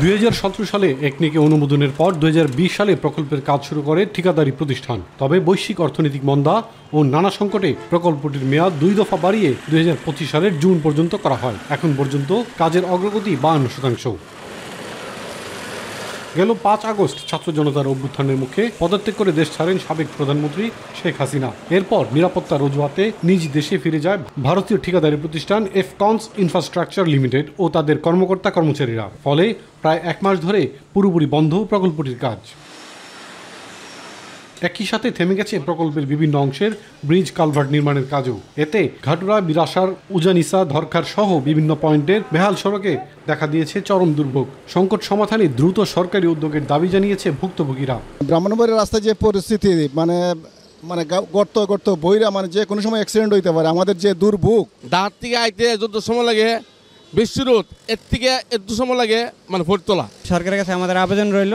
দুই সালে একনিকে অনুমোদনের পর দুই সালে প্রকল্পের কাজ শুরু করে ঠিকাদারি প্রতিষ্ঠান তবে বৈশ্বিক অর্থনৈতিক মন্দা ও নানা সংকটে প্রকল্পটির মেয়াদ দুই দফা বাড়িয়ে দুই সালের জুন পর্যন্ত করা হয় এখন পর্যন্ত কাজের অগ্রগতি বাহান্ন শতাংশ গেল পাঁচ আগস্ট ছাত্র জনতার অভ্যুত্থানের মুখে পদত্যাগ করে দেশ ছাড়েন সাবেক প্রধানমন্ত্রী শেখ হাসিনা এরপর নিরাপত্তার অজুহাতে নিজ দেশে ফিরে যায় ভারতীয় ঠিকাদারি প্রতিষ্ঠান এফকনস ইনফ্রাস্ট্রাকচার লিমিটেড ও তাদের কর্মকর্তা কর্মচারীরা ফলে প্রায় এক মাস ধরে পুরোপুরি বন্ধ প্রকল্পটির কাজ একই সাথে থেমে গেছে প্রকল্পের বিভিন্ন অংশের ব্রিজ কালভার্ট নির্মাণের কাজও এতে ঘাটুরা বিরাসার উজানিসা ধরখার সহ বিভিন্ন পয়েন্টের বেহাল সড়কে দেখা দিয়েছে চরম দুর্ভোগ সংকট সমাধানে দ্রুত সরকারি উদ্যোগের দাবি জানিয়েছে ভুক্তভোগীরা ব্রাহ্মণবাড়ির রাস্তায় যে পরিস্থিতি মানে মানে গর্ত গর্ত বইরা মানে যে কোনো সময় অ্যাক্সিডেন্ট হইতে পারে আমাদের যে দুর্ভোগ দাঁত থেকে আইতে যত সময় লাগে বেশি রোদ এর থেকে এত সময় লাগে মানে ভোট তোলা সরকারের কাছে আমাদের আবেদন রইল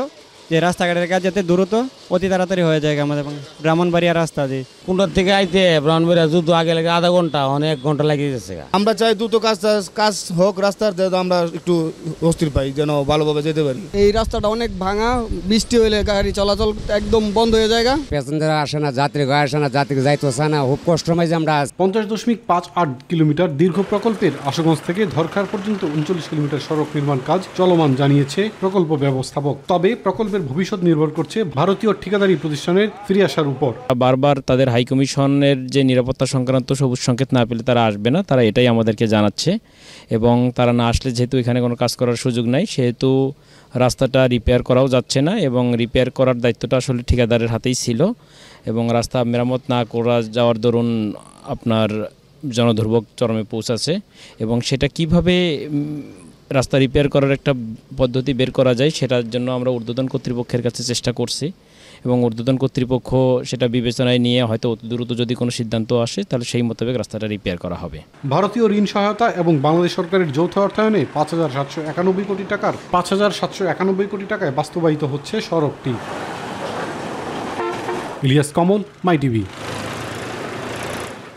যে রাস্তাঘাটের কাজ যাতে দ্রুত অতি তাড়াতাড়ি হয়ে যায় আমাদের ব্রাহ্মণবাড়িয়া রাস্তা দিয়ে কুন্ডার থেকে আইতে ব্রাহ্মণবাড়িয়া দ্রুত আগে লাগে আধা ঘন্টা অনেক ঘন্টা লাগিয়ে যাচ্ছে আমরা চাই দ্রুত কাজ কাজ হোক রাস্তার যেহেতু আমরা একটু অস্থির পাই যেন ভালোভাবে যেতে পারি এই রাস্তাটা অনেক ভাঙা বৃষ্টি হলে গাড়ি চলাচল একদম বন্ধ হয়ে যায় প্যাসেঞ্জার আসে না যাত্রী গায়ে আসে না যাত্রী যাইতে না খুব কষ্টময় যে আমরা পঞ্চাশ দশমিক পাঁচ আট কিলোমিটার দীর্ঘ প্রকল্পের আশাগঞ্জ থেকে ধরখার পর্যন্ত উনচল্লিশ কিলোমিটার সড়ক নির্মাণ কাজ চলমান জানিয়েছে প্রকল্প ব্যবস্থাপক তবে প্রকল্পের বাংলাদেশের ভবিষ্যৎ নির্ভর করছে ভারতীয় ঠিকাদারি প্রতিষ্ঠানের ফিরে আসার উপর বারবার তাদের হাই কমিশনের যে নিরাপত্তা সংক্রান্ত সবুজ সংকেত না পেলে তারা আসবে না তারা এটাই আমাদেরকে জানাচ্ছে এবং তারা না আসলে যেহেতু এখানে কোনো কাজ করার সুযোগ নাই সেহেতু রাস্তাটা রিপেয়ার করাও যাচ্ছে না এবং রিপেয়ার করার দায়িত্বটা আসলে ঠিকাদারের হাতেই ছিল এবং রাস্তা মেরামত না করা যাওয়ার দরুন আপনার জনদুর্ভোগ চরমে পৌঁছাছে এবং সেটা কিভাবে রাস্তা রিপেয়ার করার একটা পদ্ধতি বের করা যায় সেটার জন্য আমরা ঊর্ধ্বতন কর্তৃপক্ষের কাছে চেষ্টা করছি এবং ঊর্ধ্বতন কর্তৃপক্ষ সেটা বিবেচনায় নিয়ে হয়তো অতি দ্রুত যদি কোনো সিদ্ধান্ত আসে তাহলে সেই মোতাবেক রাস্তাটা রিপেয়ার করা হবে ভারতীয় ঋণ সহায়তা এবং বাংলাদেশ সরকারের যৌথ অর্থায়নে পাঁচ হাজার সাতশো একানব্বই কোটি টাকার পাঁচ হাজার সাতশো একানব্বই কোটি টাকায় বাস্তবায়িত হচ্ছে সড়কটি ইলিয়াস কমল মাই টিভি